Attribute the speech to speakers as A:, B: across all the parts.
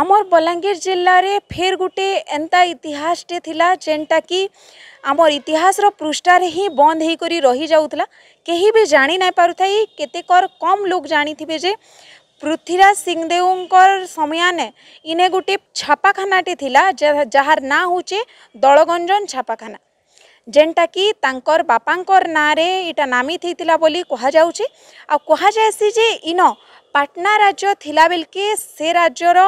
A: আমার ବଲାଙ୍ଗୀର ଜିଲ୍ଲାରେ ଫେର୍ ଗୋଟେ ଏନ୍ତା ଇତିହାସଟେ ଥିଲା ଯେନ୍ଟାକି ଆମର ଇତିହାସର ପୃଷ୍ଠାରେ ହିଁ ବନ୍ଦ ହେଇକରି ରହିଯାଉଥିଲା କେହି ବି ଜାଣି ନାଇଁ ପାରୁଥାଇ କେତେକର କମ୍ ଲୋକ ଜାଣିଥିବେ ଯେ ପୃଥ୍ୱୀରାଜ ସିଂଦେଓଙ୍କର ସମୟାନେ ଇନେ ଗୋଟେ ଛାପାଖାନାଟେ ଥିଲା ଯାହାର ନାଁ ହେଉଛେ ଦଳଗଞ୍ଜନ ଛାପାଖାନା ଯେନ୍ଟାକି ତାଙ୍କର ବାପାଙ୍କର ନାଁରେ ଇଟା ନାମିତ ହେଇଥିଲା ବୋଲି କୁହାଯାଉଛି ଆଉ କୁହାଯାଏସି ଯେ ଇନ ପାଟନା ରାଜ୍ୟ ଥିଲା ବେଲକେ ସେ ରାଜ୍ୟର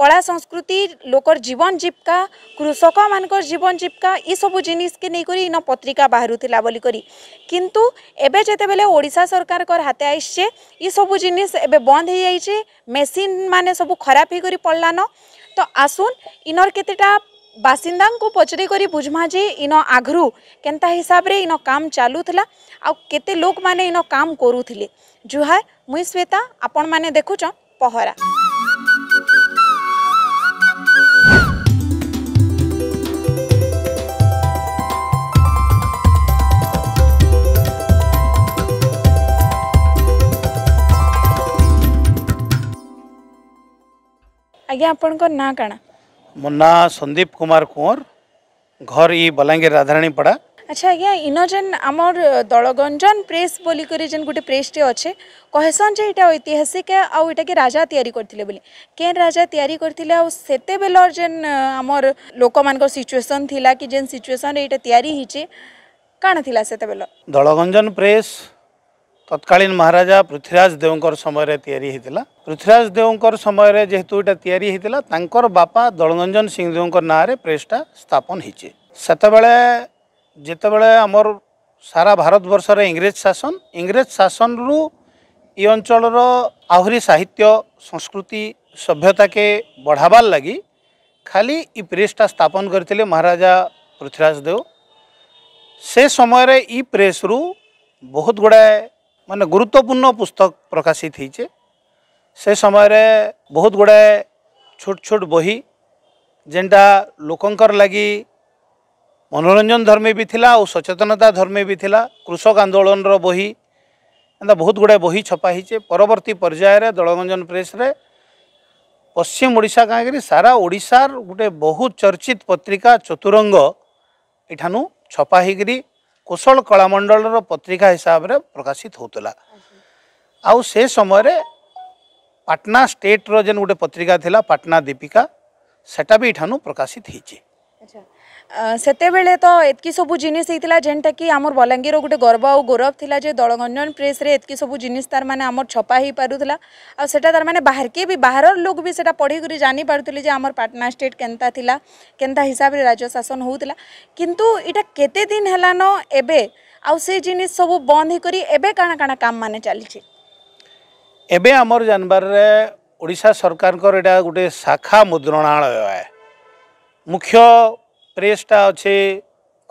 A: কলা সংস্কৃতি লোকর জীবন জীবিকা কৃষক মানকর জীবন জীবিকা এইসব জিনিসকে নিয়ে ইন পত্রিকা বাহুলা বলিকি কিন্তু এবে যেতবে ওড়শা সরকারকর হাতে আসছে এইসব জিনিস এবে বন্ধ হয়ে যাইছে মেসিন মানে সব খারাপ হয়ে পড়লান তো আসুন ইনর কেতেটা বাসিন্দা পচারি করে বুঝমা যে ইন আঘরু কেনতা হিসাবে ইন কাম চালু লা আতে লোক মানে ইন কাম করুলে জুহার মুই শ্বেতা আপন মানে দেখুছ পহরা ଆଜ୍ଞା ଆପଣଙ୍କ ନାଁ କାଣା
B: ମୋ ନାଁ ସନ୍ଦୀପ କୁମାର କୁଅଁର ଘର ଇ ବଲାଙ୍ଗୀର ରାଧାରାଣୀପଡ଼ା
A: আচ্ছা আজ্ঞা ইন যেন আমার দলগঞ্জন প্রেস বলি করে যেন গোটে প্রেসটে অছে কহেসন যে এটা ঐতিহাসিক আউ এটাকে রাজা তৈরি করলে বলে কেন রাজা তৈরি করলে আউ সেতবেলর যেন আমার লোকমানকর সিচুয়েসন থিলা কি যেন সিচুয়েসন এটা তৈরি হয়েছে কাণ থিলা সেতবেল
B: দলগঞ্জন প্রেস তৎকালীন মহারাজা পৃথ্বীরাজ দেওঙ্কর সময়ের তৈরি হয়েছিল পৃথ্বীরাজ দেওঙ্কর সময়ের যেহেতু এটা তৈরি হয়েছিল তাঁকর বাপা দলরঞ্জন সিং দেওঙ্কর নাঁরে প্রেসটা স্থাপন হয়েছে সেতবে যেতবে আমার সারা ভারতবর্ষের ইংরেজ শাসন ইংরেজ শাসনরু এই অঞ্চলর আহরি সাহিত্য সংস্কৃতি সভ্যতাকে বড়াবার লাগি খালি ই প্রেসটা স্থাপন করে মহারাজা পৃথ্বীরাজ দেও সে সময়ের ই প্রেসরু বহুত গুড়ায়ে ମାନେ ଗୁରୁତ୍ୱପୂର୍ଣ୍ଣ ପୁସ୍ତକ ପ୍ରକାଶିତ ହେଇଛେ ସେ ସମୟରେ ବହୁତ ଗୁଡ଼ାଏ ଛୋଟ ଛୋଟ ବହି ଯେନ୍ଟା ଲୋକଙ୍କର ଲାଗି ମନୋରଞ୍ଜନ ଧର୍ମୀ ବି ଥିଲା ଆଉ ସଚେତନତା ଧର୍ମୀ ବି ଥିଲା କୃଷକ ଆନ୍ଦୋଳନର ବହି ଏନ୍ତା ବହୁତ ଗୁଡ଼ାଏ ବହି ଛପା ହେଇଛେ ପରବର୍ତ୍ତୀ ପର୍ଯ୍ୟାୟରେ ଦଳରଞ୍ଜନ ପ୍ରେସ୍ରେ ପଶ୍ଚିମ ଓଡ଼ିଶା କାହିଁକିରି ସାରା ଓଡ଼ିଶାର ଗୋଟେ ବହୁ ଚର୍ଚ୍ଚିତ ପତ୍ରିକା ଚତୁରଙ୍ଗ ଏଠାନୁ ଛପା ହେଇକିରି କୁଶଳ କଳାମଣ୍ଡଳର ପତ୍ରିକା ହିସାବରେ ପ୍ରକାଶିତ ହେଉଥିଲା ଆଉ ସେ ସମୟରେ ପାଟନା ଷ୍ଟେଟ୍ର ଯେନ୍ ଗୋଟେ ପତ୍ରିକା ଥିଲା ପାଟନା ଦୀପିକା ସେଟା ବି ଏଠାନୁ ପ୍ରକାଶିତ ହେଇଛି
A: सेतेबेले तो एतक सबू जिनिस जेनटा कि आम बलांगीर गोटे गर्व आ गौरव थी दलगंजन प्रेस एतक सबू जिनिस तार मैंने छपा ही पार्ला आटा तार मैंने बाहर के भी बाहर लोक भी सीटा पढ़ी जानी पार्थी जो आम पटना स्टेट के के हिसाब से राज्य शासन होता कितु दिन हैलान एवं आउ जिन सब बंद होकरण कण काम मान
B: चली एमर जानवारे ओडा सरकार गोटे शाखा मुद्रणालय मुख्य प्रेसटा अच्छे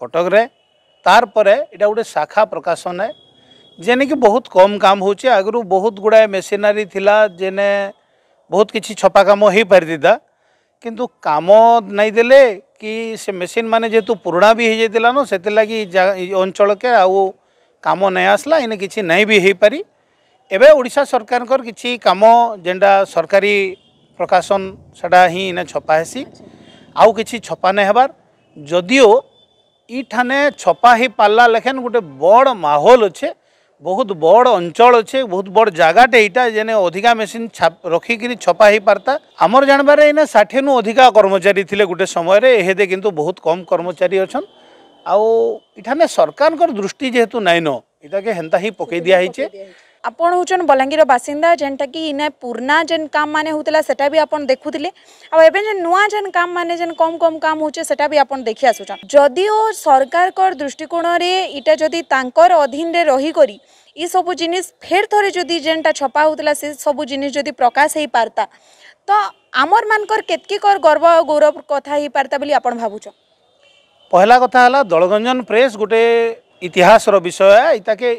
B: कटक तारा गोटे शाखा प्रकाशन है जेने कि बहुत कम काम हो आगु बहुत गुड़ाए मेसीनारी थी जेने बहुत किसी छपा कम हो पारिता किंतु कम नहीं दे कि मेसीन मान जेहेतु पुराणा भी हो जाइला ना से अंचल के आउ कम नहीं आसला इन कि नहीं भी हो पारि एवं ओडा सरकार कि कम जेनटा सरकारी प्रकाशन सेटा ही इन छपा हेसी आउ कि छपा नहीं हबार যদিও ইঠানে ছপা হয়ে পাল্লা লেখেন গোটে বড় মাহল অছে বহুত বড় অঞ্চল অছে বহুত বড় জায়গাটে এইটা যেনে অধিকা মেসিন রখিকি ছপা হয়ে পার্তা আমার জাণবার এনে ষাঠিয়ে নু অধিকা কর্মচারী লে গোটে সময় এহেদে কিন্তু বহুত কম কর্মচারী অছেন আও এখানে সরকারকর দৃষ্টি যেহেতু নাইন এটাকে হেন্তা হি পকাই দিয়া হয়েছে
A: ଆପଣ ହେଉଛନ୍ ବଲାଙ୍ଗୀର ବାସିନ୍ଦା ଯେନ୍ଟାକି ଇନେ ପୁରୁଣା ଯେନ୍ କାମ୍ ମାନେ ହେଉଥିଲା ସେଟା ବି ଆପଣ ଦେଖୁଥିଲେ ଆଉ ଏବେ ଯେନ୍ ନୂଆ ଯେନ୍ କାମ୍ ମାନେ ଯେନ୍ କମ୍ କମ୍ କାମ୍ ହେଉଛେ ସେଟା ବି ଆପଣ ଦେଖି ଆସୁଛନ୍ ଯଦିଓ ସରକାରଙ୍କର ଦୃଷ୍ଟିକୋଣରେ ଇଟା ଯଦି ତାଙ୍କର ଅଧୀନରେ ରହିକରି ଏସବୁ ଜିନିଷ ଫେର୍ ଥରେ ଯଦି ଯେନ୍ଟା ଛପା ହେଉଥିଲା ସେ ସବୁ ଜିନିଷ ଯଦି ପ୍ରକାଶ ହେଇପାରତା ତ ଆମର ମାନଙ୍କର କେତକିକର ଗର୍ବ ଆଉ ଗୌରବ କଥା ହେଇପାରତା ବୋଲି ଆପଣ ଭାବୁଛ
B: ପହିଲା କଥା ହେଲା ଦଳଗଞ୍ଜନ ପ୍ରେସ୍ ଗୋଟେ ଇତିହାସର ବିଷୟ ଇତାକେ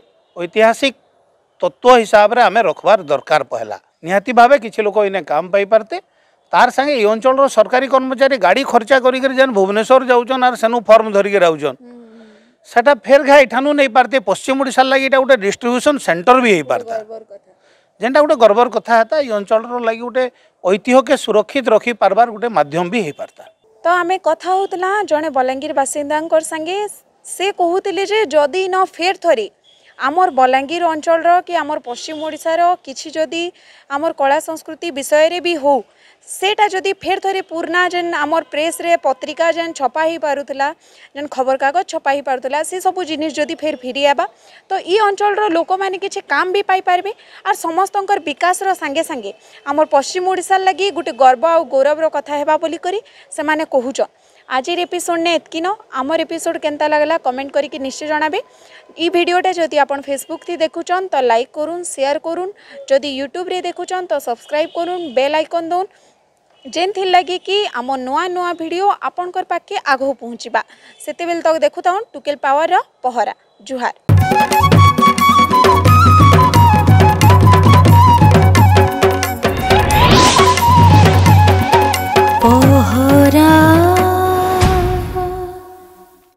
B: ଐତିହାସିକ तत्व हिसाब से आम रखबार दरकार पहला निहाती भावे किसी लोक इन्हें काम पाईपारे तार सागे ये अंचल सरकारी कर्मचारी गाड़ी खर्चा कर जाऊन आर से फर्म धरिक रोचन से फेर घाय यू नहीं पारते पश्चिम ओडा लगे ये गोटे डिस्ट्रब्यूसन सेन्टर भी हो पार्ता जेनटा गोटे गर्वर कथा ये अंचल लगे गोटे ऐतिह के सुरक्षित रखी पार्बार गोटे मध्यम भी हो पारता
A: तो आम कथा जन बलांगीर बासीदा संगे से कहते जदि न फेर थरी আমার বলাঙ্গীর অঞ্চলর কি আমার পশ্চিম ওড়িশার কিছু যদি আমার কলা সংস্কৃতি বিষয়ে বি হো সেটা যদি ফের থরে পুরনা যে আমার প্রেসরে পত্রিকা যে ছপা হয়ে পুলা যেন খবরকাগজ ছপা হয়ে পুলা সেসব জিনিস যদি ফের ফিরি আবা তো ই অঞ্চলর লোক মানে কিছু কাম বি পাইপারবে আর সমস্ত বিকাশর সাঙ্গে সাঙ্গে আমার পশ্চিম ওড়িশার লাগি গোটে গর্ব আর গৌরবর কথা হওয়া বলিকি সে কুচন আজির এপিসোডনে এতকিন আমার এপিসোড কেনতা লাগলা কমেন্ট করিকি নিশ্চয় জনাবে এই ভিডিওটা যদি আপন ফেসবুক থি দেখুছন তো লাইক করুন শেয়ার করুন যদি ইউট্যুব্রে দেখুছন তো সবসক্রাইব করুন বেল আইকন দৌন যেনথির লাগি কি আমার নূয়া নূয়া ভিডিও আপনার পাখে আগুক পৌঁছবা সেতবে তক দেখু থাউন টুকেল পাওয়ার পহরা জুহার